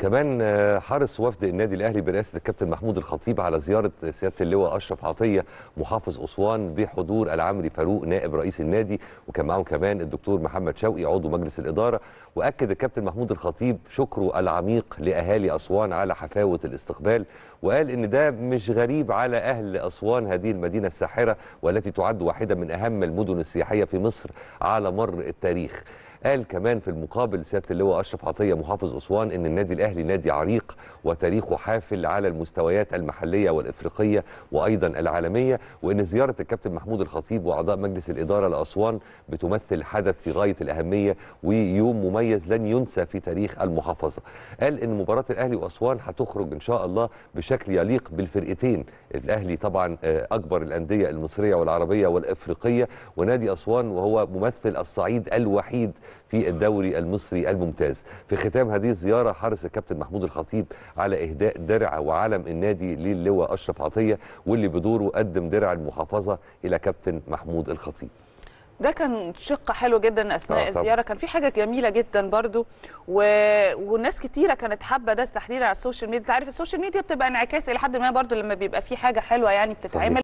كمان آه، حرص وفد النادي الاهلي برئاسه الكابتن محمود الخطيب على زياره سياده اللواء اشرف عطيه محافظ اسوان بحضور العمري فاروق نائب رئيس النادي وكان معاهم كمان الدكتور محمد شوقي عضو مجلس الاداره واكد الكابتن محمود الخطيب شكره العميق لاهالي اسوان على حفاوه الاستقبال وقال ان ده مش غريب على اهل اسوان هذه المدينه الساحره والتي تعد واحده من اهم المدن السياحيه في مصر على مر التاريخ قال كمان في المقابل سياده اللواء اشرف عطيه محافظ اسوان ان النادي الاهلي نادي عريق وتاريخه حافل على المستويات المحلية والإفريقية وأيضا العالمية وأن زيارة الكابتن محمود الخطيب وأعضاء مجلس الإدارة لأسوان بتمثل حدث في غاية الأهمية ويوم مميز لن ينسى في تاريخ المحافظة قال أن مباراة الأهلي وأسوان هتخرج إن شاء الله بشكل يليق بالفرقتين الأهلي طبعا آه، أكبر الأندية المصرية والعربية والإفريقية ونادي أسوان وهو ممثل الصعيد الوحيد في الدوري المصري الممتاز في ختام هذه الزيارة حرص الكابتن محمود الخطيب على إهداء درع وعلم النادي للواء أشرف عطية واللي بدوره قدم درع المحافظة إلى كابتن محمود الخطيب ده كان شقة حلو جدا اثناء آه الزياره كان في حاجه جميله جدا برضو و... والناس كتيره كانت حابه ده تحديدا على السوشيال ميديا انت عارف السوشيال ميديا بتبقى انعكاس الى حد ما برضو لما بيبقى في حاجه حلوه يعني بتتعمل